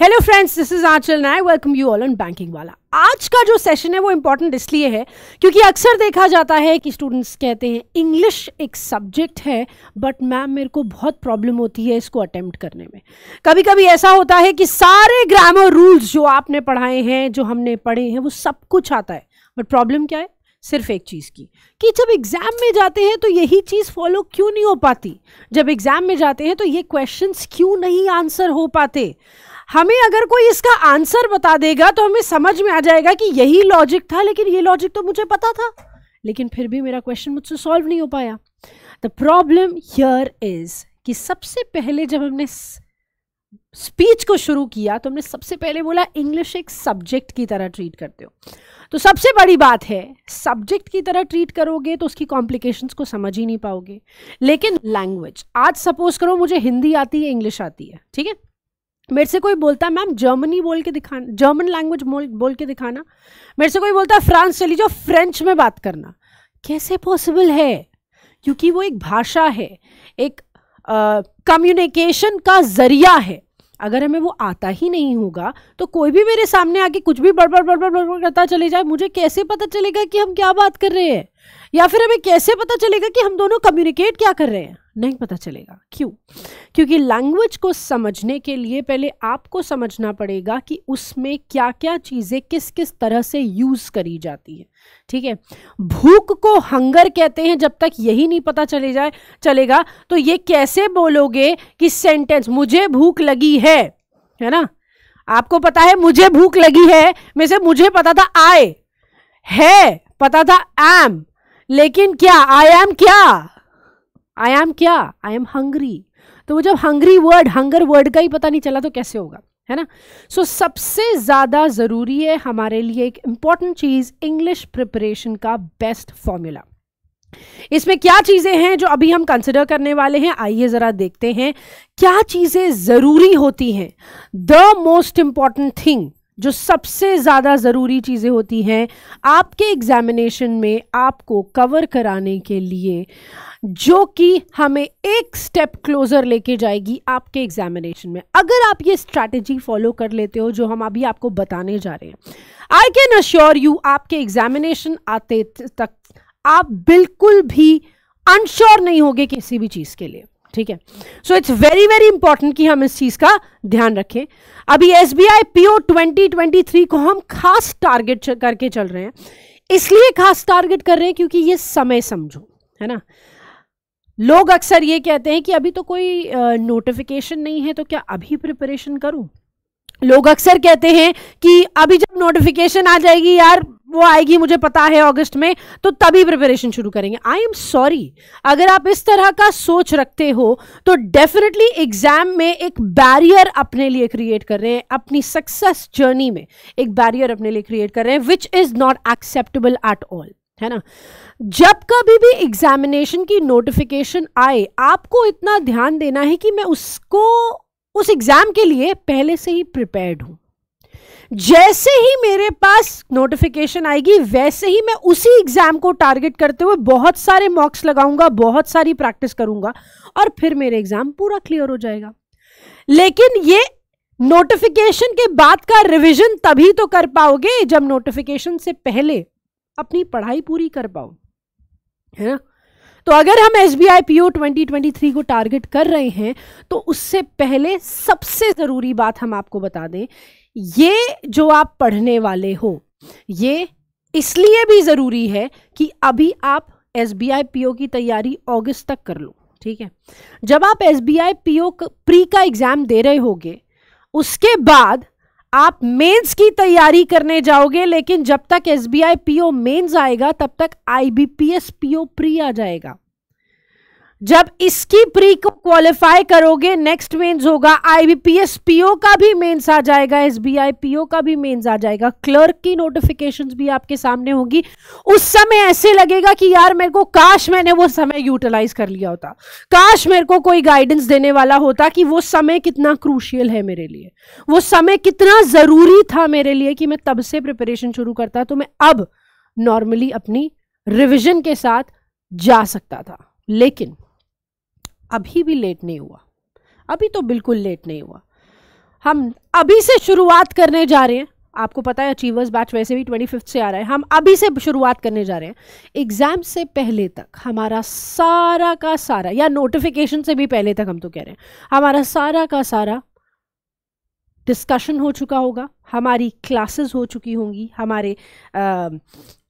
hello friends this is Aanchal I welcome you all on banking वाला आज का जो सेशन है वो इम्पोर्टेंट इसलिए है क्योंकि अक्सर देखा जाता है कि स्टूडेंट्स कहते हैं इंग्लिश एक सब्जेक्ट है बट मैम मेरे को बहुत प्रॉब्लम होती है इसको अटेम्प्ट करने में कभी कभी ऐसा होता है कि सारे ग्रामर रूल्स जो आपने पढ़ाए हैं जो हमने पढ़े हैं वो सब कुछ आता है बट प्रॉब्लम क्या है सिर्फ एक चीज़ की कि जब एग्ज़ाम में जाते हैं तो यही चीज़ फॉलो क्यों नहीं हो पाती जब एग्ज़ाम में जाते हैं तो ये क्वेश्चंस क्यों नहीं आंसर हो पाते हमें अगर कोई इसका आंसर बता देगा तो हमें समझ में आ जाएगा कि यही लॉजिक था लेकिन ये लॉजिक तो मुझे पता था लेकिन फिर भी मेरा क्वेश्चन मुझसे सॉल्व नहीं हो पाया द प्रॉब्लम हियर इज़ कि सबसे पहले जब हमने स्पीच को शुरू किया तो हमने सबसे पहले बोला इंग्लिश एक सब्जेक्ट की तरह ट्रीट करते हो तो सबसे बड़ी बात है सब्जेक्ट की तरह ट्रीट करोगे तो उसकी कॉम्प्लिकेशंस को समझ ही नहीं पाओगे लेकिन लैंग्वेज आज सपोज करो मुझे हिंदी आती है इंग्लिश आती है ठीक है मेरे से कोई बोलता है मैम जर्मनी बोल के दिखाना जर्मन लैंग्वेज बोल के दिखाना मेरे से कोई बोलता है फ्रांस चली जाओ फ्रेंच में बात करना कैसे पॉसिबल है क्योंकि वो एक भाषा है एक कम्युनिकेशन का जरिया है अगर हमें वो आता ही नहीं होगा तो कोई भी मेरे सामने आके कुछ भी बड़बड़ बड़बड़ बड़बड़ करता चले जाए मुझे कैसे पता चलेगा कि हम क्या बात कर रहे हैं या फिर हमें कैसे पता चलेगा कि हम दोनों कम्युनिकेट क्या कर रहे हैं नहीं पता चलेगा क्यों क्योंकि लैंग्वेज को समझने के लिए पहले आपको समझना पड़ेगा कि उसमें क्या क्या चीज़ें किस किस तरह से यूज़ करी जाती है ठीक है भूख को हंगर कहते हैं जब तक यही नहीं पता चले जाए चलेगा तो ये कैसे बोलोगे कि सेंटेंस मुझे भूख लगी है है ना आपको पता है मुझे भूख लगी है में से मुझे पता था आए है पता था एम लेकिन क्या आई एम क्या आई एम क्या आई एम हंग्री तो वो जब हंग्री वर्ड हंगर वर्ड का ही पता नहीं चला तो कैसे होगा है ना सो so, सबसे ज़्यादा ज़रूरी है हमारे लिए एक इम्पॉर्टेंट चीज़ इंग्लिश प्रिपरेशन का बेस्ट फॉर्मूला इसमें क्या चीज़ें हैं जो अभी हम कंसिडर करने वाले हैं आइए ज़रा देखते हैं क्या चीज़ें ज़रूरी होती हैं द मोस्ट इंपॉर्टेंट थिंग जो सबसे ज़्यादा ज़रूरी चीज़ें होती हैं आपके एग्जामिनेशन में आपको कवर कराने के लिए जो कि हमें एक स्टेप क्लोज़र लेके जाएगी आपके एग्जामिनेशन में अगर आप ये स्ट्रैटेजी फॉलो कर लेते हो जो हम अभी आपको बताने जा रहे हैं आई कैन अश्योर यू आपके एग्जामिनेशन आते तक आप बिल्कुल भी अनश्योर नहीं होगे किसी भी चीज़ के लिए ठीक है so it's very very important कि हम इस चीज़ का ध्यान रखें अभी S B I PO twenty twenty three को हम खास टारगेट करके चल रहे हैं इसलिए खास टारगेट कर रहे हैं क्योंकि ये समय समझो है ना लोग अक्सर ये कहते हैं कि अभी तो कोई नोटिफिकेशन नहीं है तो क्या अभी प्रिपरेशन करूं लोग अक्सर कहते हैं कि अभी जब नोटिफिकेशन आ जाएगी यार वो आएगी मुझे पता है अगस्त में तो तभी प्रिपरेशन शुरू करेंगे आई एम सॉरी अगर आप इस तरह का सोच रखते हो तो डेफिनेटली एग्जाम में एक बैरियर अपने लिए क्रिएट कर रहे हैं अपनी सक्सेस जर्नी में एक बैरियर अपने लिए क्रिएट कर रहे हैं which is not acceptable at all है ना जब कभी भी एग्जामिनेशन की नोटिफिकेशन आए आपको इतना ध्यान देना है कि मैं उसको उस एग्जाम के लिए पहले से ही प्रिपेयर्ड हूं जैसे ही मेरे पास नोटिफिकेशन आएगी वैसे ही मैं उसी एग्जाम को टारगेट करते हुए बहुत सारे मॉक्स लगाऊंगा बहुत सारी प्रैक्टिस करूंगा और फिर मेरे एग्जाम पूरा क्लियर हो जाएगा लेकिन ये नोटिफिकेशन के बाद का रिवीजन तभी तो कर पाओगे जब नोटिफिकेशन से पहले अपनी पढ़ाई पूरी कर पाओ है ना तो अगर हम S B I P O twenty twenty three को टारगेट कर रहे हैं तो उससे पहले सबसे ज़रूरी बात हम आपको बता दें ये जो आप पढ़ने वाले हो ये इसलिए भी ज़रूरी है कि अभी आप S B I P O की तैयारी अगस्त तक कर लो ठीक है जब आप S B I P O pre का एग्ज़ाम दे रहे होगे उसके बाद आप मेंस की तैयारी करने जाओगे लेकिन जब तक S B I PO mains आएगा तब तक आईबीपीएस पीओ प्री आ जाएगा जब इसकी प्री को क्वालिफाई करोगे नेक्स्ट मेंस होगा आईबीपीएस पीओ का भी मेंस आ जाएगा एसबीआई पीओ का भी मेंस आ जाएगा क्लर्क की नोटिफिकेशंस भी आपके सामने होगी उस समय ऐसे लगेगा कि यार मेरे को काश मैंने वो समय यूटिलाइज कर लिया होता काश मेरे को कोई गाइडेंस देने वाला होता कि वो समय कितना क्रूशियल है मेरे लिए वो समय कितना ज़रूरी था मेरे लिए कि मैं तब से प्रिपरेशन शुरू करता तो मैं अब नॉर्मली अपनी रिविजन के साथ जा सकता था लेकिन अभी भी लेट नहीं हुआ अभी तो बिल्कुल लेट नहीं हुआ हम अभी से शुरुआत करने जा रहे हैं आपको पता है अचीवर्स बैच वैसे भी ट्वेंटी फिफ्थ से आ रहा है हम अभी से शुरुआत करने जा रहे हैं एग्जाम से पहले तक हमारा सारा का सारा या नोटिफिकेशन से भी पहले तक हम तो कह रहे हैं हमारा सारा का सारा डिस्कशन हो चुका होगा हमारी क्लासेस हो चुकी होंगी हमारे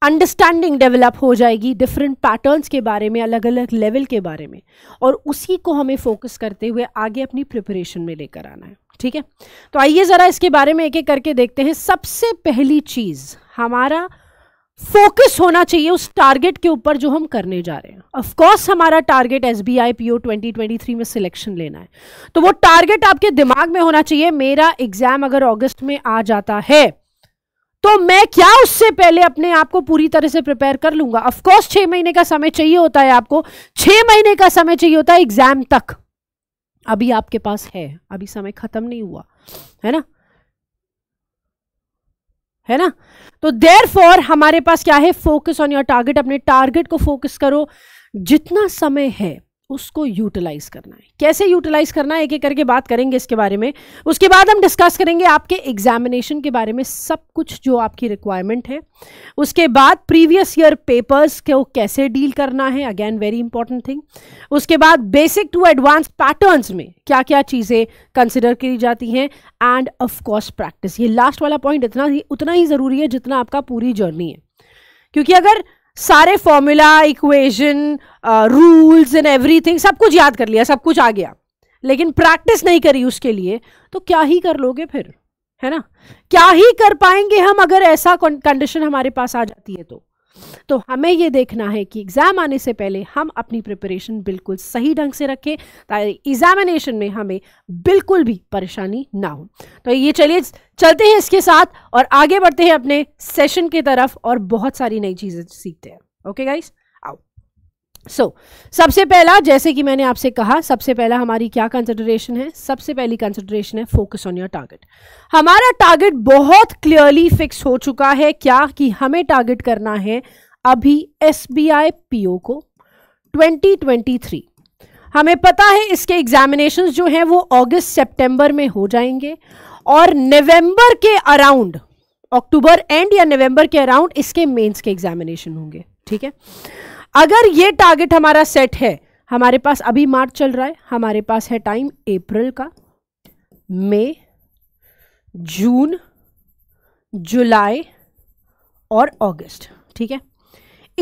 अंडरस्टैंडिंग डेवलप हो जाएगी डिफरेंट पैटर्न्स के बारे में अलग अलग लेवल के बारे में और उसी को हमें फोकस करते हुए आगे अपनी प्रिपरेशन में लेकर आना है ठीक है तो आइए ज़रा इसके बारे में एक एक करके देखते हैं सबसे पहली चीज़ हमारा फोकस होना चाहिए उस टारगेट के ऊपर जो हम करने जा रहे हैं ऑफ कोर्स हमारा target S B I P O twenty twenty three में सिलेक्शन लेना है तो वो टारगेट आपके दिमाग में होना चाहिए मेरा एग्जाम अगर ऑगस्ट में आ जाता है तो मैं क्या उससे पहले अपने आप को पूरी तरह से प्रिपेयर कर लूंगा ऑफ कोर्स छह महीने का समय चाहिए होता है आपको छह महीने का समय चाहिए होता है एग्जाम तक अभी आपके पास है अभी समय खत्म नहीं हुआ है ना है ना तो देर फॉर हमारे पास क्या है फोकस ऑन योर टारगेट अपने टारगेट को फोकस करो जितना समय है उसको यूटिलाइज करना है कैसे यूटिलाइज करना है एक एक करके बात करेंगे इसके बारे में उसके बाद हम डिस्कस करेंगे आपके एग्जामिनेशन के बारे में सब कुछ जो आपकी रिक्वायरमेंट है उसके बाद प्रीवियस ईयर पेपर्स को कैसे डील करना है अगेन वेरी इंपॉर्टेंट थिंग उसके बाद बेसिक टू एडवांस पैटर्न्स में क्या क्या चीज़ें कंसिडर की जाती हैं एंड ऑफकोर्स प्रैक्टिस ये लास्ट वाला पॉइंट इतना ही उतना ही ज़रूरी है जितना आपका पूरी जर्नी है क्योंकि अगर सारे formula equation rules and everything सब कुछ याद कर लिया सब कुछ आ गया लेकिन प्रैक्टिस नहीं करी उसके लिए तो क्या ही कर लोगे फिर है ना क्या ही कर पाएंगे हम अगर ऐसा कंडीशन हमारे पास आ जाती है तो तो हमें ये देखना है कि एग्ज़ाम आने से पहले हम अपनी प्रिपरेशन बिल्कुल सही ढंग से रखें ताकि एग्ज़ामिनेशन में हमें बिल्कुल भी परेशानी ना हो तो ये चलिए चलते हैं इसके साथ और आगे बढ़ते हैं अपने सेशन की तरफ और बहुत सारी नई चीज़ें सीखते हैं ओके गाइज़ सो so, सबसे पहला जैसे कि मैंने आपसे कहा सबसे पहला हमारी क्या कंसिडरेशन है सबसे पहली कंसिडरेशन है फोकस ऑन योर टारगेट हमारा टारगेट बहुत क्लियरली फिक्स हो चुका है क्या कि हमें टारगेट करना है अभी S B I P O को 2023 हमें पता है इसके एग्जामिनेशन जो हैं वो अगस्त सितंबर में हो जाएंगे और नवंबर के अराउंड अक्टूबर एंड या नवंबर के अराउंड इसके मेंस के एग्जामिनेशन होंगे ठीक है अगर ये टारगेट हमारा सेट है हमारे पास अभी मार्च चल रहा है हमारे पास है टाइम अप्रैल का मई जून जुलाई और अगस्त ठीक है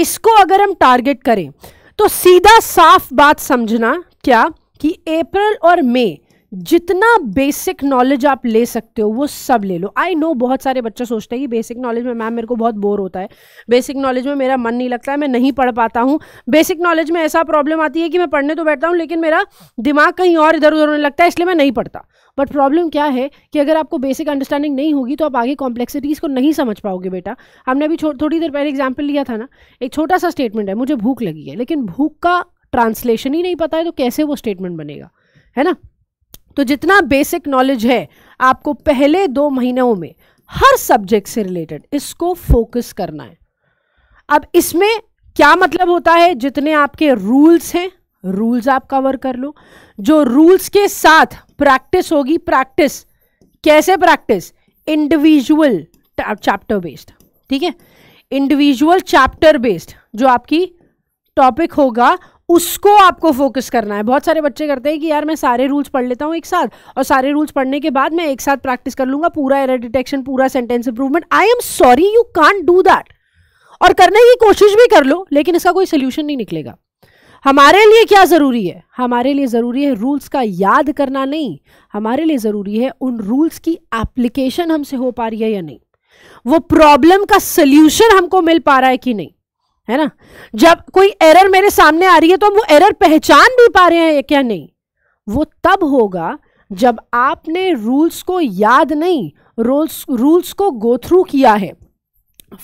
इसको अगर हम टारगेट करें तो सीधा साफ बात समझना क्या कि अप्रैल और मई जितना बेसिक नॉलेज आप ले सकते हो वो सब ले लो आई नो बहुत सारे बच्चे सोचते हैं कि बेसिक नॉलेज में मैम मेरे को बहुत बोर होता है बेसिक नॉलेज में मेरा मन नहीं लगता है मैं नहीं पढ़ पाता हूँ बेसिक नॉलेज में ऐसा प्रॉब्लम आती है कि मैं पढ़ने तो बैठता हूँ लेकिन मेरा दिमाग कहीं और इधर उधर होने लगता है इसलिए मैं नहीं पढ़ता बट प्रॉब्लम क्या है कि अगर आपको बेसिक अंडरस्टैंडिंग नहीं होगी तो आप आगे कॉम्प्लेक्सिटीज़ को नहीं समझ पाओगे बेटा हमने अभी थोड़ी देर पहले एग्जाम्पल लिया था ना एक छोटा सा स्टेटमेंट है मुझे भूख लगी है लेकिन भूख का ट्रांसलेशन ही नहीं पता है तो कैसे वो स्टेटमेंट बनेगा है ना तो जितना बेसिक नॉलेज है आपको पहले दो महीनों में हर सब्जेक्ट से रिलेटेड इसको फोकस करना है अब इसमें क्या मतलब होता है जितने आपके रूल्स हैं रूल्स आप कवर कर लो जो रूल्स के साथ प्रैक्टिस होगी प्रैक्टिस कैसे प्रैक्टिस इंडिविजुअल चैप्टर बेस्ड ठीक है इंडिविजुअल चैप्टर बेस्ड जो आपकी टॉपिक होगा उसको आपको फोकस करना है बहुत सारे बच्चे करते हैं कि यार मैं सारे रूल्स पढ़ लेता हूँ एक साथ और सारे रूल्स पढ़ने के बाद मैं एक साथ प्रैक्टिस कर लूंगा पूरा एरर डिटेक्शन पूरा sentence improvement I am sorry you can do that और करने की कोशिश भी कर लो लेकिन इसका कोई सोल्यूशन नहीं निकलेगा हमारे लिए क्या ज़रूरी है हमारे लिए ज़रूरी है रूल्स का याद करना नहीं हमारे लिए ज़रूरी है उन रूल्स की एप्लीकेशन हमसे हो पा रही है या नहीं वो प्रॉब्लम का सल्यूशन हमको मिल पा रहा है कि नहीं है ना जब कोई एरर मेरे सामने आ रही है तो हम वो एरर पहचान भी पा रहे हैं क्या नहीं वो तब होगा जब आपने रूल्स को याद नहीं रूल्स रूल्स को गो थ्रू किया है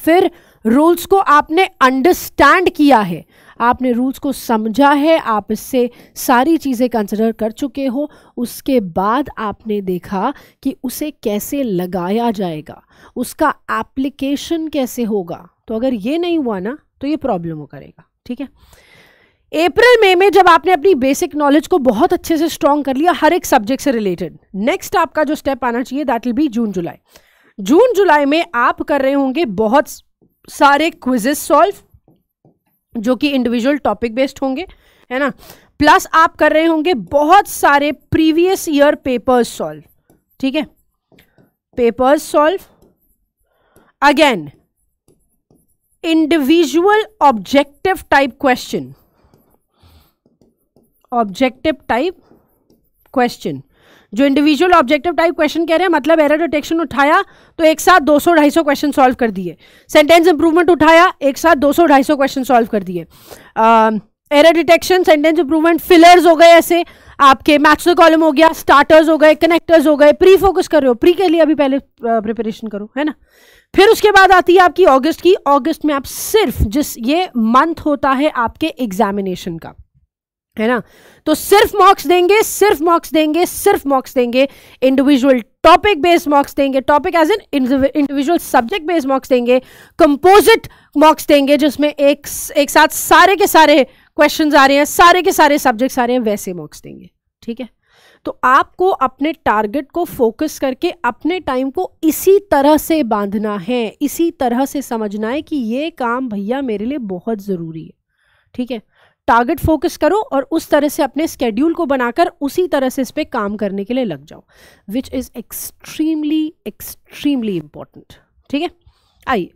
फिर रूल्स को आपने अंडरस्टैंड किया है आपने रूल्स को समझा है आप इससे सारी चीज़ें कंसिडर कर चुके हो उसके बाद आपने देखा कि उसे कैसे लगाया जाएगा उसका एप्लीकेशन कैसे होगा तो अगर ये नहीं हुआ ना तो ये प्रॉब्लम हो करेगा ठीक है अप्रैल मई में जब आपने अपनी बेसिक नॉलेज को बहुत अच्छे से स्ट्रॉन्ग कर लिया हर एक सब्जेक्ट से रिलेटेड नेक्स्ट आपका जो स्टेप आना चाहिए that will be June July June July में आप कर रहे होंगे बहुत सारे क्विजेस सॉल्व जो कि इंडिविजुअल टॉपिक बेस्ड होंगे है ना प्लस आप कर रहे होंगे बहुत सारे प्रीवियस ईयर पेपर्स सॉल्व ठीक है papers solve again individual objective type question objective type question जो इंडिविजुअल ऑब्जेक्टिव टाइप क्वेश्चन कह रहे हैं मतलब एरर डिटेक्शन उठाया तो एक साथ 200 250 क्वेश्चन सॉल्व कर दिए सेंटेंस इंप्रूवमेंट उठाया एक साथ 200 250 क्वेश्चन सॉल्व कर दिए error detection sentence improvement fillers हो गए ऐसे आपके मैथ्स कॉलम हो गया स्टार्टर्स हो गए कनेक्टर्स हो गए प्री फोकस कर रहे हो प्री के लिए अभी पहले प्रिपरेशन करो है ना फिर उसके बाद आती है आपकी अगस्त की अगस्त में आप सिर्फ जिस ये मंथ होता है आपके एग्जामिनेशन का है ना तो सिर्फ मॉक्स देंगे सिर्फ मॉक्स देंगे सिर्फ मॉक्स देंगे इंडिविजुअल टॉपिक बेस्ड मॉक्स देंगे topic as an individual subject based mocks देंगे कंपोजिट मॉक्स देंगे जिसमें एक एक साथ सारे के सारे क्वेश्चंस आ रहे हैं सारे के सारे सब्जेक्ट्स आ रहे हैं वैसे मॉक्स देंगे ठीक है तो आपको अपने टारगेट को फोकस करके अपने टाइम को इसी तरह से बांधना है इसी तरह से समझना है कि ये काम भैया मेरे लिए बहुत ज़रूरी है ठीक है टारगेट फोकस करो और उस तरह से अपने स्केड्यूल को बनाकर उसी तरह से इस पर काम करने के लिए लग जाओ which is extremely extremely important ठीक है आइए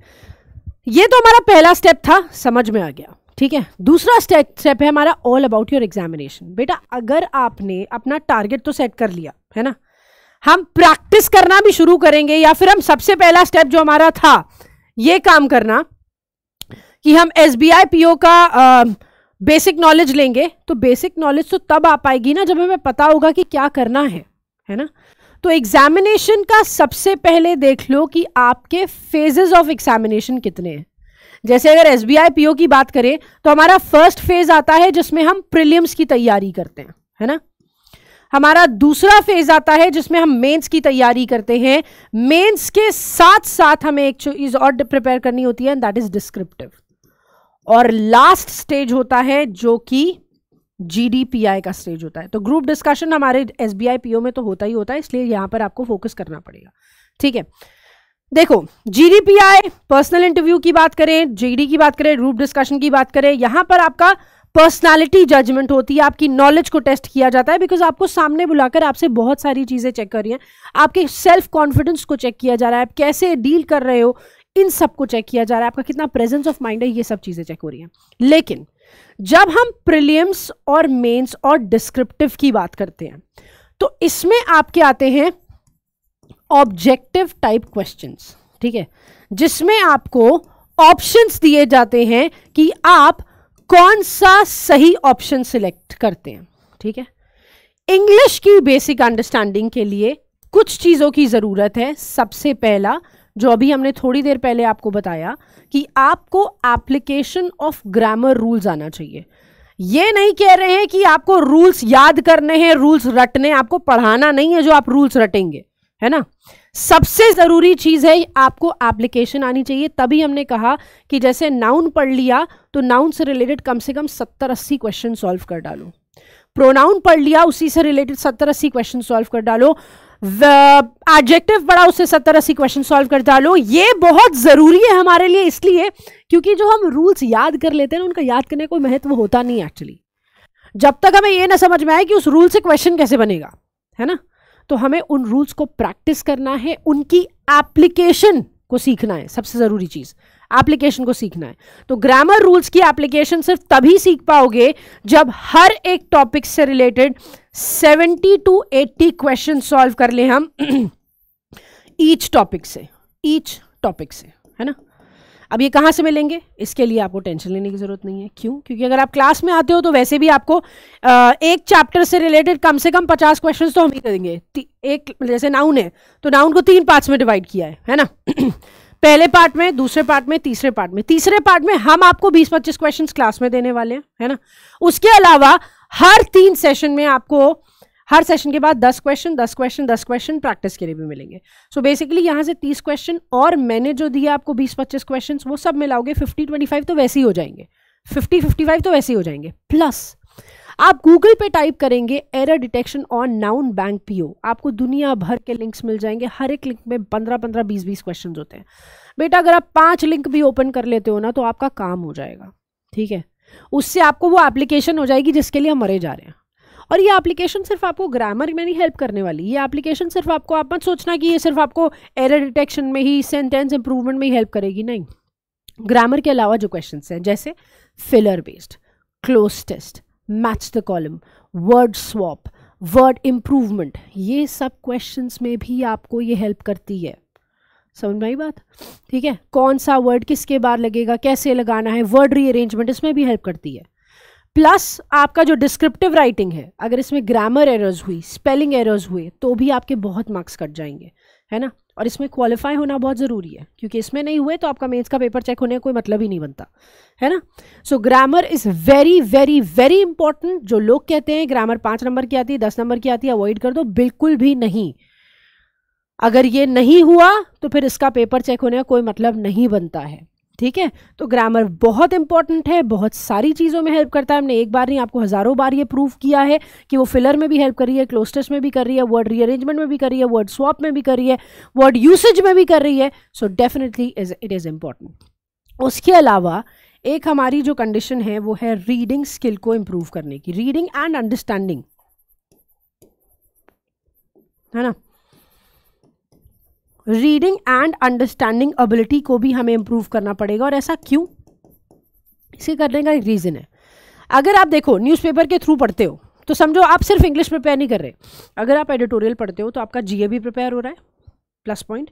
ये तो हमारा पहला स्टेप था समझ में आ गया ठीक है दूसरा स्टेप है हमारा ऑल अबाउट योर एग्जामिनेशन बेटा अगर आपने अपना टारगेट तो सेट कर लिया है ना हम प्रैक्टिस करना भी शुरू करेंगे या फिर हम सबसे पहला स्टेप जो हमारा था ये काम करना कि हम S B I P O का आ, बेसिक नॉलेज लेंगे तो बेसिक नॉलेज तो तब आ पाएगी ना जब हमें पता होगा कि क्या करना है है ना तो एग्जामिनेशन का सबसे पहले देख लो कि आपके फेजेस ऑफ एग्जामिनेशन कितने हैं जैसे अगर एस बी की बात करें तो हमारा फर्स्ट फेज आता है जिसमें हम प्रिलियम्स की तैयारी करते हैं है ना हमारा दूसरा फेज आता है जिसमें हम मेंस की तैयारी करते हैं मेंस के साथ साथ हमें एक चीज और प्रिपेयर करनी होती है एंड दैट इज डिस्क्रिप्टिव और लास्ट स्टेज होता है जो कि जीडीपीआई का स्टेज होता है तो ग्रुप डिस्कशन हमारे एसबीआई पीओ में तो होता ही होता है इसलिए यहां पर आपको फोकस करना पड़ेगा ठीक है देखो जीडीपीआई पर्सनल इंटरव्यू की बात करें जीडी की बात करें रूप डिस्कशन की बात करें यहां पर आपका पर्सनालिटी जजमेंट होती है आपकी नॉलेज को टेस्ट किया जाता है बिकॉज आपको सामने बुलाकर आपसे बहुत सारी चीज़ें चेक कर रही हैं आपके सेल्फ कॉन्फिडेंस को चेक किया जा रहा है आप कैसे डील कर रहे हो इन सब को चेक किया जा रहा है आपका कितना प्रेजेंस ऑफ माइंड है ये सब चीज़ें चेक हो रही हैं लेकिन जब हम प्रिलियम्स और मेन्स और डिस्क्रिप्टिव की बात करते हैं तो इसमें आपके आते हैं ऑब्जेक्टिव टाइप क्वेश्चन ठीक है जिसमें आपको ऑप्शंस दिए जाते हैं कि आप कौन सा सही ऑप्शन सिलेक्ट करते हैं ठीक है इंग्लिश की बेसिक अंडरस्टैंडिंग के लिए कुछ चीज़ों की ज़रूरत है सबसे पहला जो अभी हमने थोड़ी देर पहले आपको बताया कि आपको एप्लीकेशन ऑफ ग्रामर रूल्स आना चाहिए ये नहीं कह रहे हैं कि आपको रूल्स याद करने हैं रूल्स रटने आपको पढ़ाना नहीं है जो आप रूल्स रटेंगे है ना सबसे ज़रूरी चीज़ है आपको एप्लीकेशन आनी चाहिए तभी हमने कहा कि जैसे नाउन पढ़ लिया तो नाउन से रिलेटेड कम से कम सत्तर अस्सी क्वेश्चन सॉल्व कर डालो प्रोनाउन पढ़ लिया उसी से रिलेटेड सत्तर अस्सी क्वेश्चन सॉल्व कर डालो एडजेक्टिव पढ़ा उससे सत्तर अस्सी क्वेश्चन सॉल्व कर डालो ये बहुत ज़रूरी है हमारे लिए इसलिए क्योंकि जो हम रूल्स याद कर लेते हैं उनका याद करने कोई महत्व होता नहीं एक्चुअली जब तक हमें यह ना समझ में आए कि उस रूल से क्वेश्चन कैसे बनेगा है ना तो हमें उन रूल्स को प्रैक्टिस करना है उनकी एप्लीकेशन को सीखना है सबसे ज़रूरी चीज़ एप्लीकेशन को सीखना है तो ग्रामर रूल्स की एप्लीकेशन सिर्फ तभी सीख पाओगे जब हर एक टॉपिक से रिलेटेड 70 टू 80 क्वेश्चन सॉल्व कर ले हम ईच टॉपिक से ईच टॉपिक से है ना अब ये कहाँ से मिलेंगे इसके लिए आपको टेंशन लेने की ज़रूरत नहीं है क्यों क्योंकि अगर आप क्लास में आते हो तो वैसे भी आपको एक चैप्टर से रिलेटेड कम से कम पचास क्वेश्चन तो हम ही करेंगे एक जैसे नाउन है तो नाउन को तीन पार्ट्स में डिवाइड किया है है ना पहले पार्ट में दूसरे पार्ट में तीसरे पार्ट में तीसरे पार्ट में हम आपको बीस पच्चीस क्वेश्चन क्लास में देने वाले हैं है ना उसके अलावा हर तीन सेशन में आपको हर सेशन के बाद दस क्वेश्चन दस क्वेश्चन दस क्वेश्चन प्रैक्टिस के लिए भी मिलेंगे सो बेसिकली यहाँ से तीस क्वेश्चन और मैंने जो दिया आपको बीस पच्चीस क्वेश्चन वो सब मिलाओगे फिफ्टी ट्वेंटी फाइव तो वैसे ही हो जाएंगे फिफ्टी फिफ्टी फाइव तो वैसे ही हो जाएंगे प्लस आप गूगल पे टाइप करेंगे error detection on noun bank PO आपको दुनिया भर के लिंक्स मिल जाएंगे हर एक लिंक में पंद्रह पंद्रह बीस बीस क्वेश्चन होते हैं बेटा अगर आप पांच लिंक भी ओपन कर लेते हो ना तो आपका काम हो जाएगा ठीक है उससे आपको वो एप्लीकेशन हो जाएगी जिसके लिए हम मरे जा रहे हैं और ये एप्लीकेशन सिर्फ आपको ग्रामर में नहीं हेल्प करने वाली ये एप्लीकेशन सिर्फ आपको आप मत सोचना कि ये सिर्फ आपको एरर डिटेक्शन में ही सेंटेंस इंप्रूवमेंट में ही हेल्प करेगी नहीं ग्रामर के अलावा जो क्वेश्चन हैं जैसे filler based cloze test match the column word swap word improvement ये सब क्वेश्चन में भी आपको ये हेल्प करती है समझ में आई बात ठीक है कौन सा वर्ड किसके बार लगेगा कैसे लगाना है वर्ड रीअरेंजमेंट इसमें भी हेल्प करती है प्लस आपका जो डिस्क्रिप्टिव राइटिंग है अगर इसमें ग्रामर एरर्स हुई स्पेलिंग एरर्स हुए तो भी आपके बहुत मार्क्स कट जाएंगे है ना और इसमें क्वालिफाई होना बहुत ज़रूरी है क्योंकि इसमें नहीं हुए तो आपका मेंस का पेपर चेक होने का कोई मतलब ही नहीं बनता है ना so grammar is very very very important जो लोग कहते हैं ग्रामर पाँच नंबर की आती है दस नंबर की आती है अवॉइड कर दो बिल्कुल भी नहीं अगर ये नहीं हुआ तो फिर इसका पेपर चेक होने का कोई मतलब नहीं बनता है ठीक है तो ग्रामर बहुत इंपॉर्टेंट है बहुत सारी चीज़ों में हेल्प करता है हमने एक बार नहीं आपको हज़ारों बार ये प्रूव किया है कि वो फिलर में भी हेल्प कर रही है क्लोस्टर्स में भी कर रही है वर्ड रीअरेंजमेंट में भी कर रही है वर्ड स्वॉप में भी कर रही है वर्ड यूसेज में भी कर रही है so definitely is it is important उसके अलावा एक हमारी जो कंडीशन है वो है रीडिंग स्किल को इम्प्रूव करने की रीडिंग एंड अंडरस्टैंडिंग है ना रीडिंग एंड अंडरस्टैंडिंग एबिलिटी को भी हमें इम्प्रूव करना पड़ेगा और ऐसा क्यों इसे करने का एक रीज़न है अगर आप देखो न्यूज़पेपर के थ्रू पढ़ते हो तो समझो आप सिर्फ इंग्लिश प्रिपेयर नहीं कर रहे अगर आप एडिटोरियल पढ़ते हो तो आपका जीए भी प्रिपेयर हो रहा है प्लस पॉइंट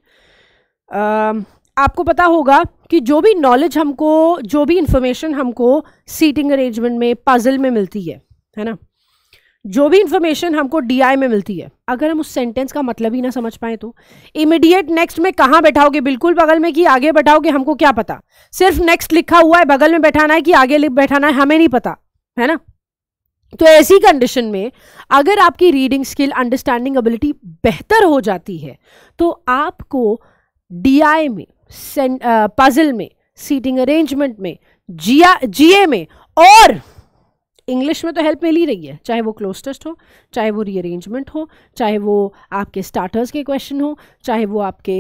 आपको पता होगा कि जो भी नॉलेज हमको जो भी इंफॉर्मेशन हमको सीटिंग अरेंजमेंट में पजल में मिलती है है ना जो भी इंफॉर्मेशन हमको डीआई में मिलती है अगर हम उस सेंटेंस का मतलब ही ना समझ पाए तो इमीडिएट नेक्स्ट में कहाँ बैठाओगे बिल्कुल बगल में कि आगे बैठाओगे हमको क्या पता सिर्फ नेक्स्ट लिखा हुआ है बगल में बैठाना है कि आगे बैठाना है हमें नहीं पता है ना तो ऐसी कंडीशन में अगर आपकी रीडिंग स्किल अंडरस्टैंडिंग एबिलिटी बेहतर हो जाती है तो आपको डीआई में पजल में सीटिंग अरेंजमेंट में जिया जीए में और इंग्लिश में तो हेल्प मिल ही रही है चाहे वो क्लोज टेस्ट हो चाहे वो रीअरेंजमेंट हो चाहे वो आपके स्टार्टर्स के क्वेश्चन हो चाहे वो आपके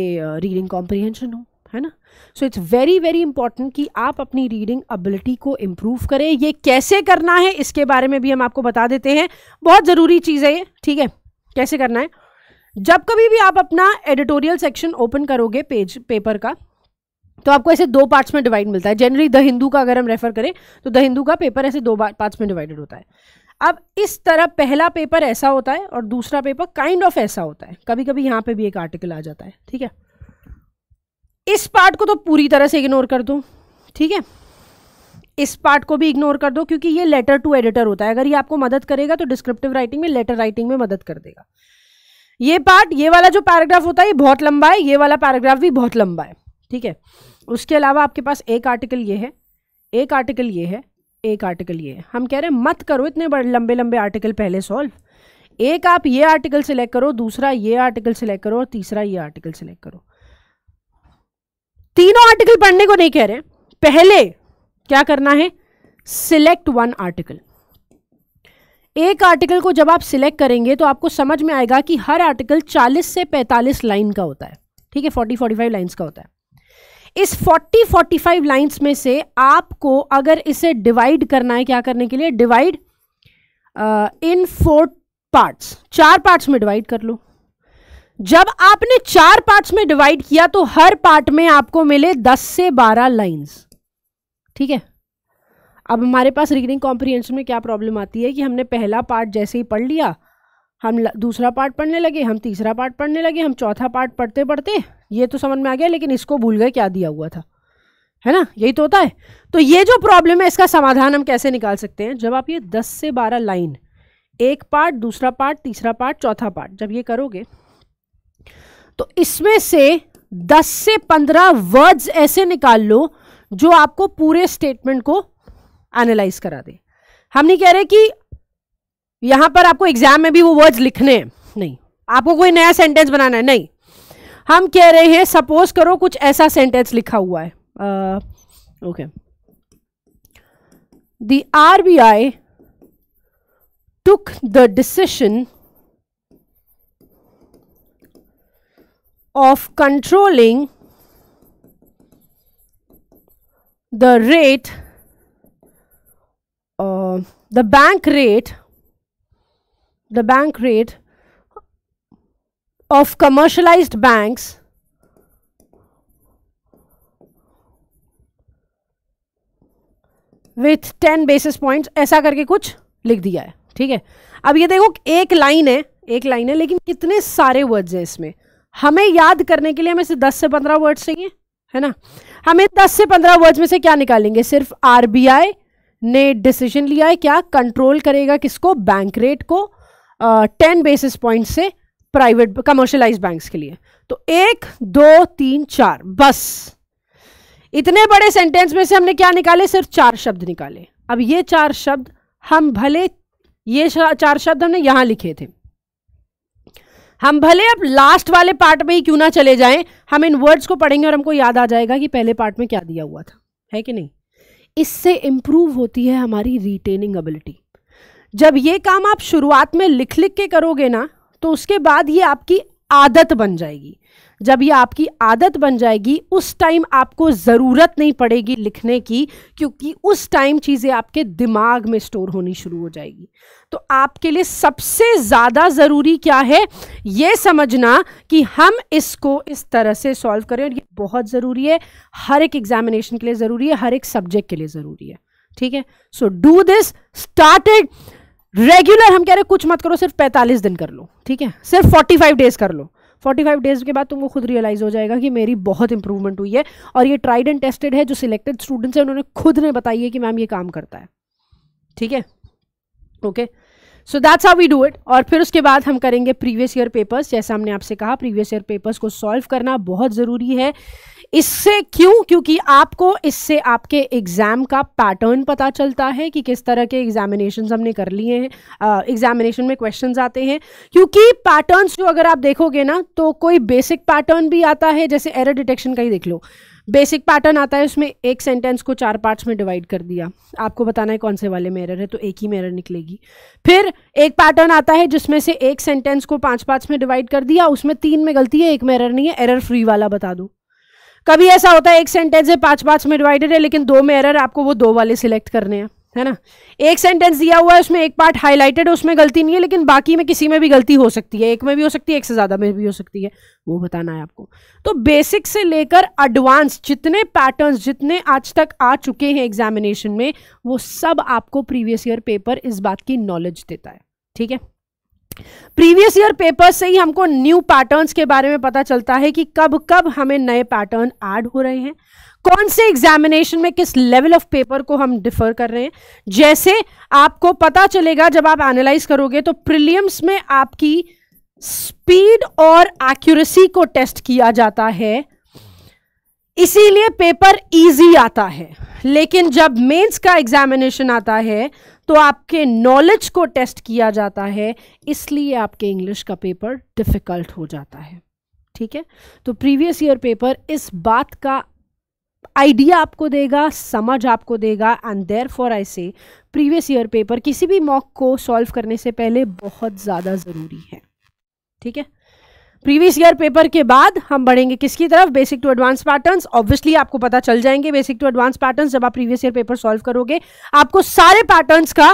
रीडिंग कॉम्प्रीहेंशन हो है ना so it's very very important कि आप अपनी रीडिंग एबिलिटी को इम्प्रूव करें ये कैसे करना है इसके बारे में भी हम आपको बता देते हैं बहुत ज़रूरी चीज़ है ये ठीक है कैसे करना है जब कभी भी आप अपना एडिटोरियल सेक्शन ओपन करोगे पेज पेपर का तो आपको ऐसे दो पार्ट्स में डिवाइड मिलता है जनरली द हिंदू का अगर हम रेफर करें तो द हिंदू का पेपर ऐसे दो पार्ट्स में डिवाइडेड होता है अब इस तरह पहला पेपर ऐसा होता है और दूसरा पेपर काइंड ऑफ ऐसा होता है कभी कभी यहाँ पे भी एक आर्टिकल आ जाता है ठीक है इस पार्ट को तो पूरी तरह से इग्नोर कर दो ठीक है इस पार्ट को भी इग्नोर कर दो क्योंकि ये लेटर टू एडिटर होता है अगर ये आपको मदद करेगा तो डिस्क्रिप्टिव राइटिंग में लेटर राइटिंग में मदद कर देगा ये पार्ट ये वाला जो पैराग्राफ होता है ये बहुत लंबा है ये वाला पैराग्राफ भी बहुत लंबा है ठीक है उसके अलावा आपके पास एक आर्टिकल ये है एक आर्टिकल ये है एक आर्टिकल ये है हम कह रहे हैं मत करो इतने बड़े लंबे लंबे आर्टिकल पहले सॉल्व एक आप ये आर्टिकल सेलेक्ट करो दूसरा ये आर्टिकल सेलेक्ट करो और तीसरा ये आर्टिकल सेलेक्ट करो तीनों आर्टिकल पढ़ने को नहीं कह रहे पहले क्या करना है सिलेक्ट वन आर्टिकल एक आर्टिकल को जब आप सिलेक्ट करेंगे तो आपको समझ में आएगा कि हर आर्टिकल 40 से 45 लाइन का होता है ठीक है 40 45 लाइंस का होता है इस 40 45 लाइंस में से आपको अगर इसे डिवाइड करना है क्या करने के लिए डिवाइड इन फोर पार्ट्स चार पार्ट्स में डिवाइड कर लो जब आपने चार पार्ट्स में डिवाइड किया तो हर पार्ट में आपको मिले 10 से 12 लाइंस ठीक है अब हमारे पास रीडिंग कॉम्प्रीहेंशन में क्या प्रॉब्लम आती है कि हमने पहला पार्ट जैसे ही पढ़ लिया हम दूसरा पार्ट पढ़ने लगे हम तीसरा पार्ट पढ़ने लगे हम चौथा पार्ट पढ़ते पढ़ते ये तो समझ में आ गया लेकिन इसको भूल गए क्या दिया हुआ था है ना यही तो होता है तो ये जो प्रॉब्लम है इसका समाधान हम कैसे निकाल सकते हैं जब आप ये दस से बारह लाइन एक पार्ट दूसरा पार्ट तीसरा पार्ट चौथा पार्ट जब ये करोगे तो इसमें से दस से पंद्रह वर्ड्स ऐसे निकाल लो जो आपको पूरे स्टेटमेंट को एनालाइज करा दे हम नहीं कह रहे कि यहां पर आपको एग्जाम में भी वो वर्ड्स लिखने हैं नहीं आपको कोई नया सेंटेंस बनाना है नहीं हम कह रहे हैं सपोज करो कुछ ऐसा सेंटेंस लिखा हुआ है okay the R B I took the decision of controlling the rate the bank rate the bank rate of commercialized banks with ten basis point ऐसा करके कुछ लिख दिया है ठीक है अब ये देखो एक लाइन है एक लाइन है लेकिन कितने सारे वर्ड्स हैं इसमें हमें याद करने के लिए हमें से दस से पंद्रह वर्ड्स चाहिए है ना हमें दस से पंद्रह वर्ड्स में से क्या निकालेंगे सिर्फ आरबीआई ने डिसीजन लिया है क्या कंट्रोल करेगा किसको बैंक रेट को टेन बेसिस पॉइंट से प्राइवेट कमर्शलाइज बैंक्स के लिए तो एक दो तीन चार बस इतने बड़े सेंटेंस में से हमने क्या निकाले सिर्फ चार शब्द निकाले अब ये चार शब्द हम भले ये चार शब्द हमने यहां लिखे थे हम भले अब लास्ट वाले पार्ट में ही क्यों ना चले जाएं हम इन वर्ड्स को पढ़ेंगे और हमको याद आ जाएगा कि पहले पार्ट में क्या दिया हुआ था है कि नहीं इससे इम्प्रूव होती है हमारी रिटेनिंग एबिलिटी जब ये काम आप शुरुआत में लिख लिख के करोगे ना तो उसके बाद ये आपकी आदत बन जाएगी जब ये आपकी आदत बन जाएगी उस टाइम आपको ज़रूरत नहीं पड़ेगी लिखने की क्योंकि उस टाइम चीज़ें आपके दिमाग में स्टोर होनी शुरू हो जाएगी तो आपके लिए सबसे ज़्यादा ज़रूरी क्या है ये समझना कि हम इसको इस तरह से सॉल्व करें और ये बहुत ज़रूरी है हर एक एग्जामिनेशन के लिए ज़रूरी है हर एक सब्जेक्ट के लिए ज़रूरी है ठीक है so do this started regular हम कह रहे कुछ मत करो सिर्फ 45 दिन कर लो ठीक है सिर्फ 45 डेज कर लो 45 डेज के बाद तुमको खुद रियलाइज़ हो जाएगा कि मेरी बहुत इंप्रूवमेंट हुई है और ये ट्राइड एंड टेस्टेड है जो सिलेक्टेड स्टूडेंट्स हैं उन्होंने खुद ने बताई है कि मैम ये काम करता है ठीक है okay so that's how we do it और फिर उसके बाद हम करेंगे प्रीवियस ईयर पेपर्स जैसा हमने आपसे कहा प्रीवियस ईयर पेपर्स को सॉल्व करना बहुत ज़रूरी है इससे क्यों क्योंकि आपको इससे आपके एग्ज़ाम का पैटर्न पता चलता है कि किस तरह के एग्जामिनेशन हमने कर लिए हैं एग्जामिनेशन में क्वेश्चंस आते हैं क्योंकि पैटर्न्स जो अगर आप देखोगे ना तो कोई बेसिक पैटर्न भी आता है जैसे एरर डिटेक्शन का ही देख लो बेसिक पैटर्न आता है उसमें एक सेंटेंस को चार पार्ट्स में डिवाइड कर दिया आपको बताना है कौन से वाले में एरर है तो एक ही मेरर निकलेगी फिर एक पैटर्न आता है जिसमें से एक सेंटेंस को पांच पार्ट्स में डिवाइड कर दिया उसमें तीन में गलती है एक में नहीं है एरर फ्री वाला बता दो कभी ऐसा होता है एक सेंटेंस है पाँच पाँच में डिवाइडेड है लेकिन दो में एरर आपको वो दो वाले सिलेक्ट करने हैं है ना एक सेंटेंस दिया हुआ है उसमें एक पार्ट हाईलाइटेड है उसमें गलती नहीं है लेकिन बाकी में किसी में भी गलती हो सकती है एक में भी हो सकती है एक से ज़्यादा में भी हो सकती है वो बताना है आपको तो बेसिक से लेकर एडवांस जितने पैटर्न्स जितने आज तक आ चुके हैं एग्जामिनेशन में वो सब आपको प्रीवियस ईयर पेपर इस बात की नॉलेज देता है ठीक है प्रीवियस ईयर पेपर से ही हमको न्यू पैटर्न्स के बारे में पता चलता है कि कब कब हमें नए पैटर्न ऐड हो रहे हैं कौन से एग्जामिनेशन में किस लेवल ऑफ पेपर को हम डिफर कर रहे हैं जैसे आपको पता चलेगा जब आप एनालाइज करोगे तो प्रिलियम्स में आपकी स्पीड और एक्यूरेसी को टेस्ट किया जाता है इसीलिए पेपर इजी आता है लेकिन जब मेंस का एग्जामिनेशन आता है तो आपके नॉलेज को टेस्ट किया जाता है इसलिए आपके इंग्लिश का पेपर डिफ़िकल्ट हो जाता है ठीक है तो प्रीवियस ईयर पेपर इस बात का आइडिया आपको देगा समझ आपको देगा एंड देयर फॉर आई से प्रीवियस ईयर पेपर किसी भी मॉक को सॉल्व करने से पहले बहुत ज़्यादा ज़रूरी है ठीक है प्रीवियस ईयर पेपर के बाद हम बढ़ेंगे किसकी तरफ basic to advance patterns obviously आपको पता चल जाएंगे बेसिक टू एडवांस पैटर्न्स जब आप प्रीवियस ईयर पेपर सॉल्व करोगे आपको सारे पैटर्न्स का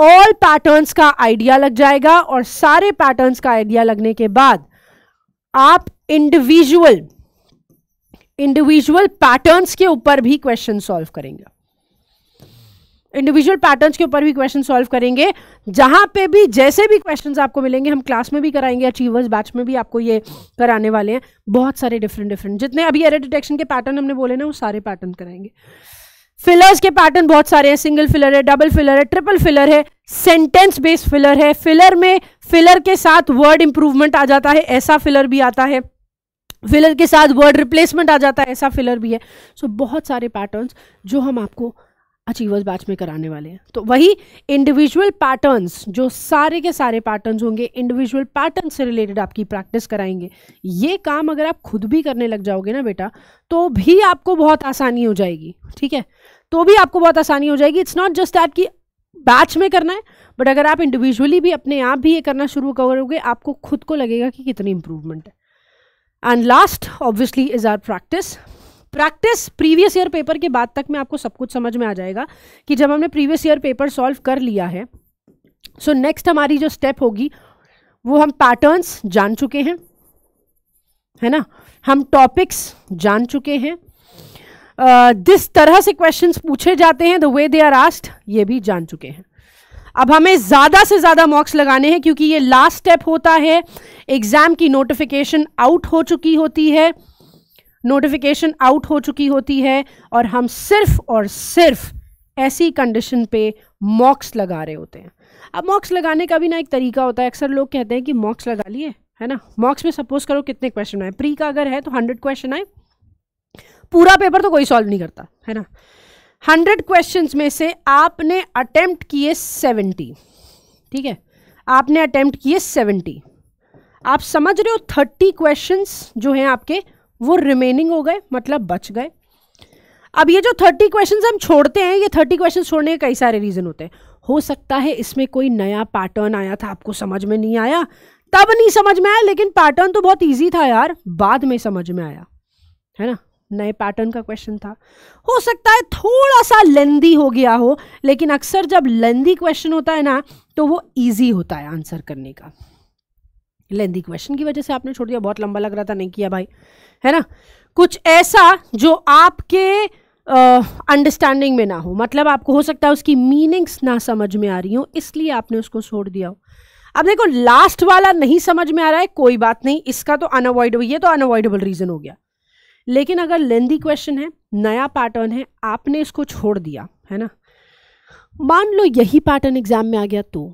ऑल पैटर्न्स का आइडिया लग जाएगा और सारे पैटर्न्स का आइडिया लगने के बाद आप इंडिविजुअल इंडिविजुअल पैटर्न्स के ऊपर भी क्वेश्चन सॉल्व करेंगे इंडिविजुअल पैटर्न्स के ऊपर भी क्वेश्चन सॉल्व करेंगे जहां पे भी जैसे भी क्वेश्चंस आपको मिलेंगे हम क्लास में भी कराएंगे अचीवर्स बैच में भी आपको ये कराने वाले हैं बहुत सारे डिफरेंट डिफरेंट जितने अभी एरर डिटेक्शन के पैटर्न हमने बोले ना वो सारे पैटर्न कराएंगे फिलर्स के पैटर्न बहुत सारे हैं सिंगल फिलर है डबल फिलर है ट्रिपल फिलर है सेंटेंस बेस्ड फिलर है फिलर में फिलर के साथ वर्ड इंप्रूवमेंट आ जाता है ऐसा फिलर भी आता है फिलर के साथ वर्ड रिप्लेसमेंट आ जाता है ऐसा फिलर भी है सो so, बहुत सारे पैटर्न्स जो हम आपको अचीवर्स बैच में कराने वाले हैं तो वही इंडिविजुअल पैटर्न्स जो सारे के सारे पैटर्न्स होंगे इंडिविजुअल पैटर्न से रिलेटेड आपकी प्रैक्टिस कराएंगे ये काम अगर आप खुद भी करने लग जाओगे ना बेटा तो भी आपको बहुत आसानी हो जाएगी ठीक है तो भी आपको बहुत आसानी हो जाएगी इट्स नॉट जस्ट दैट कि बैच में करना है बट अगर आप इंडिविजुअली भी अपने आप भी ये करना शुरू करोगे आपको खुद को लगेगा कि कितनी इंप्रूवमेंट है and last obviously is our practice practice previous year paper के बाद तक में आपको सब कुछ समझ में आ जाएगा कि जब हमने प्रीवियस ईयर पेपर सॉल्व कर लिया है सो so नेक्स्ट हमारी जो स्टेप होगी वो हम पैटर्न्स जान चुके हैं है ना हम टॉपिक्स जान चुके हैं जिस uh, तरह से क्वेश्चंस पूछे जाते हैं the way they are asked ये भी जान चुके हैं अब हमें ज़्यादा से ज़्यादा मॉक्स लगाने हैं क्योंकि ये लास्ट स्टेप होता है एग्ज़ाम की नोटिफिकेशन आउट हो चुकी होती है नोटिफिकेशन आउट हो चुकी होती है और हम सिर्फ और सिर्फ ऐसी कंडीशन पे मॉक्स लगा रहे होते हैं अब मॉक्स लगाने का भी ना एक तरीका होता है अक्सर लोग कहते हैं कि मॉक्स लगा लिए है ना मॉक्स में सपोज करो कितने क्वेश्चन आए प्री का अगर है तो हंड्रेड क्वेश्चन आए पूरा पेपर तो कोई सॉल्व नहीं करता है ना हंड्रेड क्वेश्चन में से आपने अटेम्प्ट किए सेवेंटी ठीक है आपने अटेम्प्ट किए सेवेंटी आप समझ रहे हो थर्टी क्वेश्चंस जो हैं आपके वो रिमेनिंग हो गए मतलब बच गए अब ये जो थर्टी क्वेश्चन हम छोड़ते हैं ये थर्टी क्वेश्चन छोड़ने के कई सारे रीज़न होते हैं हो सकता है इसमें कोई नया पैटर्न आया था आपको समझ में नहीं आया तब नहीं समझ में आया लेकिन पैटर्न तो बहुत ईजी था यार बाद में समझ में आया है ना नए पैटर्न का क्वेश्चन था हो सकता है थोड़ा सा लेंदी हो गया हो लेकिन अक्सर जब लेंदी क्वेश्चन होता है ना तो वो ईजी होता है आंसर करने का लेंदी क्वेश्चन की वजह से आपने छोड़ दिया बहुत लंबा लग रहा था नहीं किया भाई है ना कुछ ऐसा जो आपके अंडरस्टैंडिंग uh, में ना हो मतलब आपको हो सकता है उसकी मीनिंग्स ना समझ में आ रही हो इसलिए आपने उसको छोड़ दिया हो अब देखो लास्ट वाला नहीं समझ में आ रहा है कोई बात नहीं इसका तो अनअवॉइडेबल ये तो अनअवॉइडेबल रीज़न हो गया लेकिन अगर लेंदी क्वेश्चन है नया पैटर्न है आपने इसको छोड़ दिया है ना मान लो यही पैटर्न एग्जाम में आ गया तो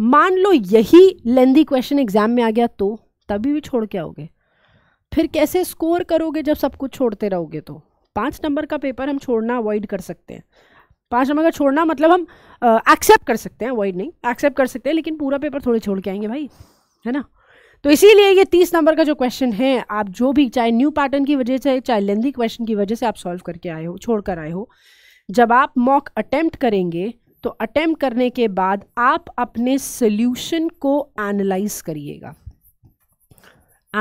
मान लो यही लेंदी क्वेश्चन एग्जाम में आ गया तो तभी भी छोड़ के आओगे फिर कैसे स्कोर करोगे जब सब कुछ छोड़ते रहोगे तो पाँच नंबर का पेपर हम छोड़ना अवॉइड कर सकते हैं पाँच नंबर का छोड़ना मतलब हम एक्सेप्ट कर सकते हैं अवॉइड नहीं एक्सेप्ट कर सकते हैं लेकिन पूरा पेपर थोड़े छोड़ के आएंगे भाई है ना तो इसीलिए ये तीस नंबर का जो क्वेश्चन है आप जो भी चाहे न्यू पैटर्न की वजह से चाहे लेंदी क्वेश्चन की वजह से आप सॉल्व करके आए हो छोड़ कर आए हो जब आप मॉक अटेम्प्ट करेंगे तो अटेम्प्ट करने के बाद आप अपने सोल्यूशन को एनालाइज करिएगा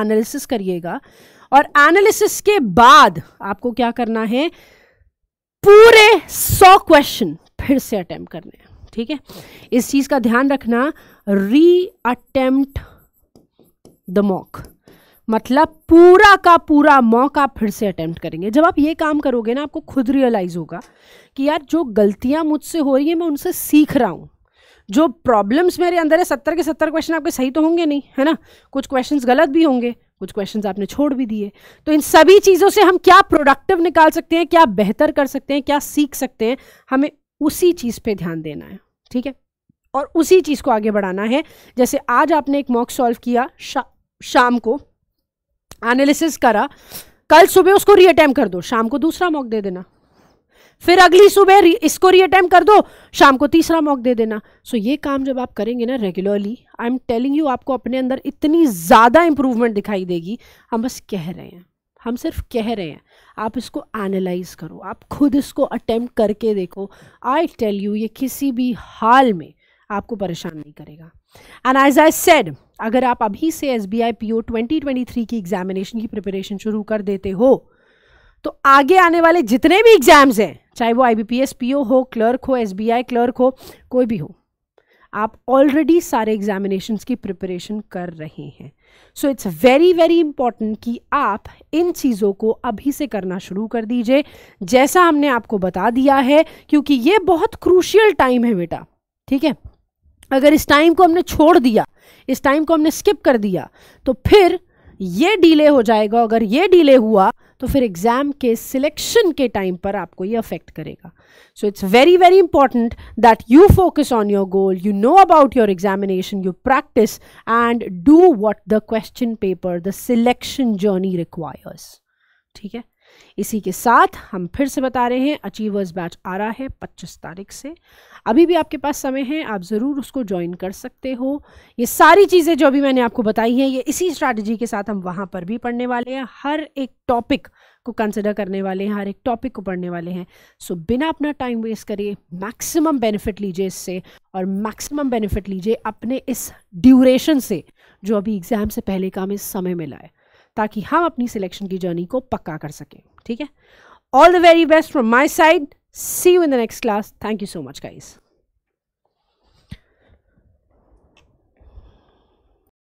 एनालिसिस करिएगा और एनालिसिस के बाद आपको क्या करना है पूरे सौ क्वेश्चन फिर से अटेम्प्ट करने हैं ठीक है इस चीज का ध्यान रखना री अटेम्प्ट द मॉक मतलब पूरा का पूरा मौका आप फिर से अटैम्प्ट करेंगे जब आप ये काम करोगे ना आपको खुद रियलाइज़ होगा कि यार जो गलतियाँ मुझसे हो रही हैं मैं उनसे सीख रहा हूँ जो प्रॉब्लम्स मेरे अंदर है सत्तर के सत्तर क्वेश्चन आपके सही तो होंगे नहीं है ना कुछ क्वेश्चंस गलत भी होंगे कुछ क्वेश्चंस आपने छोड़ भी दिए तो इन सभी चीज़ों से हम क्या प्रोडक्टिव निकाल सकते हैं क्या बेहतर कर सकते हैं क्या सीख सकते हैं हमें उसी चीज़ पे ध्यान देना है ठीक है और उसी चीज़ को आगे बढ़ाना है जैसे आज आपने एक मॉक सॉल्व किया शा, शाम को एनालिसिस करा कल सुबह उसको रीअटैम कर दो शाम को दूसरा मॉक दे देना फिर अगली सुबह इसको रीअटैम कर दो शाम को तीसरा मॉक दे देना सो so, ये काम जब आप करेंगे ना regularly I am telling you आपको अपने अंदर इतनी ज़्यादा इंप्रूवमेंट दिखाई देगी हम बस कह रहे हैं हम सिर्फ कह रहे हैं आप इसको एनालाइज करो आप खुद इसको अटेम्प्ट करके देखो आई टेल यू ये किसी भी हाल में आपको परेशान नहीं करेगा एंड एज आई सेड अगर आप अभी से S B I P O twenty twenty three की एग्जामिनेशन की प्रिपरेशन शुरू कर देते हो तो आगे आने वाले जितने भी एग्जाम्स हैं चाहे वो I B P S P O हो क्लर्क हो एस बी आई क्लर्क हो कोई भी हो आप ऑलरेडी सारे एग्जामिनेशन की प्रिपरेशन कर रहे हैं so it's very very important कि आप इन चीज़ों को अभी से करना शुरू कर दीजिए जैसा हमने आपको बता दिया है क्योंकि ये बहुत क्रूशियल टाइम है बेटा ठीक है अगर इस टाइम को हमने छोड़ दिया इस टाइम को हमने स्किप कर दिया तो फिर ये डिले हो जाएगा अगर ये डिले हुआ तो फिर एग्ज़ाम के सिलेक्शन के टाइम पर आपको ये अफेक्ट करेगा so it's very very important that you focus on your goal you know about your examination you practice and do what the question paper the selection journey requires ठीक है इसी के साथ हम फिर से बता रहे हैं अचीवर्स बैच आ रहा है 25 तारीख से अभी भी आपके पास समय है आप ज़रूर उसको ज्वाइन कर सकते हो ये सारी चीज़ें जो अभी मैंने आपको बताई हैं ये इसी स्ट्रैटेजी के साथ हम वहाँ पर भी पढ़ने वाले हैं हर एक टॉपिक को कंसिडर करने वाले हैं हर एक टॉपिक को पढ़ने वाले हैं सो so, बिना अपना टाइम वेस्ट करिए मैक्सिमम बेनिफिट लीजिए इससे और मैक्सिमम बेनिफिट लीजिए अपने इस ड्यूरेशन से जो अभी एग्ज़ाम से पहले काम इस समय मिला है ताकि हम अपनी सिलेक्शन की जर्नी को पक्का कर सकें ठीक है all the very best from my side see you in the next class thank you so much guys